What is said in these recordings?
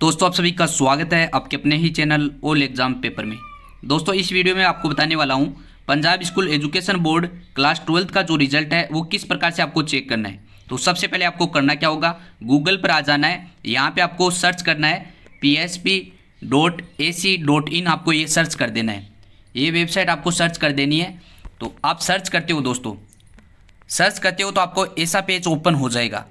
दोस्तों आप सभी का स्वागत है आपके अपने ही चैनल ओल एग्ज़ाम पेपर में दोस्तों इस वीडियो में आपको बताने वाला हूँ Punjab school education board class twelfth का जो रिजल्ट है वो किस प्रकार से आपको चेक करना है तो सबसे पहले आपको करना क्या होगा गूगल पर आ जाना है यहाँ पर आपको सर्च करना है P S P dot A C dot in आपको ये सर्च कर देना है ये वेबसाइट आपको सर्च कर देनी है तो आप सर्च करते हो दोस्तों सर्च करते हो तो आपको ऐसा पेज ओपन हो जाएगा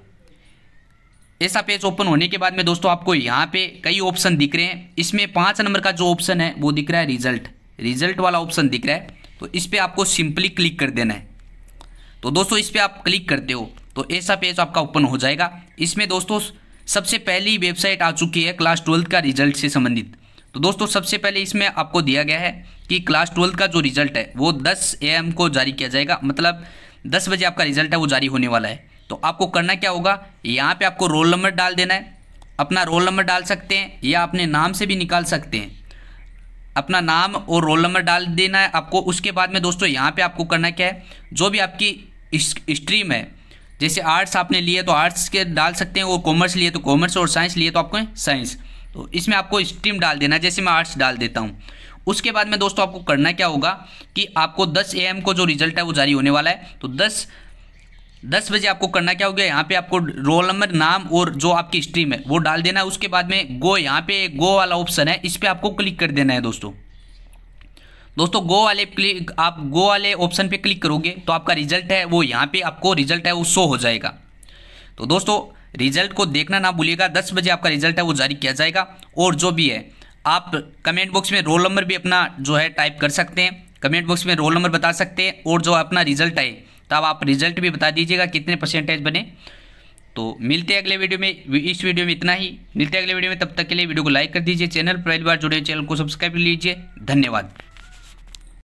ऐसा पेज ओपन होने के बाद में दोस्तों आपको यहाँ पे कई ऑप्शन दिख रहे हैं इसमें पाँच नंबर का जो ऑप्शन है वो दिख रहा है रिजल्ट रिजल्ट वाला ऑप्शन दिख रहा है तो इस पर आपको सिंपली क्लिक कर देना है तो दोस्तों इस पर आप क्लिक करते हो तो ऐसा पेज आपका ओपन हो जाएगा इसमें दोस्तों सबसे पहली वेबसाइट आ चुकी है क्लास ट्वेल्थ का रिजल्ट से संबंधित तो दोस्तों सबसे पहले इसमें आपको दिया गया है कि क्लास ट्वेल्थ का जो रिजल्ट है वो 10 एम को जारी किया जाएगा मतलब 10 बजे आपका रिजल्ट है वो जारी होने वाला है तो आपको करना क्या होगा यहाँ पे आपको रोल नंबर डाल देना है अपना रोल नंबर डाल सकते हैं या अपने नाम से भी निकाल सकते हैं अपना नाम और रोल नंबर डाल देना है आपको उसके बाद में दोस्तों यहाँ पे आपको करना क्या है जो भी आपकी स्ट्रीम है जैसे आर्ट्स आपने लिए तो आर्ट्स के डाल सकते हैं और कॉमर्स लिए तो कॉमर्स और साइंस लिए तो आपको साइंस तो इसमें आपको स्ट्रीम डाल देना जैसे मैं आर्ट्स डाल देता हूँ उसके बाद में दोस्तों आपको करना क्या होगा कि आपको दस एम को जो रिजल्ट है वो जारी होने वाला है तो दस दस बजे आपको करना क्या हो गया यहाँ पे आपको रोल नंबर नाम और जो आपकी स्ट्रीम है वो डाल देना है उसके बाद में गो यहाँ पे गो वाला ऑप्शन है इस पर आपको क्लिक कर देना है दोस्तों दोस्तों गो वाले क्लिक आप गो वाले ऑप्शन पे क्लिक करोगे तो आपका रिजल्ट है वो यहाँ पे आपको रिजल्ट है वो शो हो जाएगा तो दोस्तों रिजल्ट को देखना ना भूलिएगा दस बजे आपका रिजल्ट है वो जारी किया जाएगा और जो भी है आप कमेंट बॉक्स में रोल नंबर भी अपना जो है टाइप कर सकते हैं कमेंट बॉक्स में रोल नंबर बता सकते हैं और जो अपना रिजल्ट है तब आप रिजल्ट भी बता दीजिएगा कितने परसेंटेज बने तो मिलते हैं अगले वीडियो में इस वीडियो में इतना ही मिलते हैं अगले वीडियो में तब तक के लिए वीडियो को लाइक कर दीजिए चैनल पर पहली बार जुड़े चैनल को सब्सक्राइब कर लीजिए धन्यवाद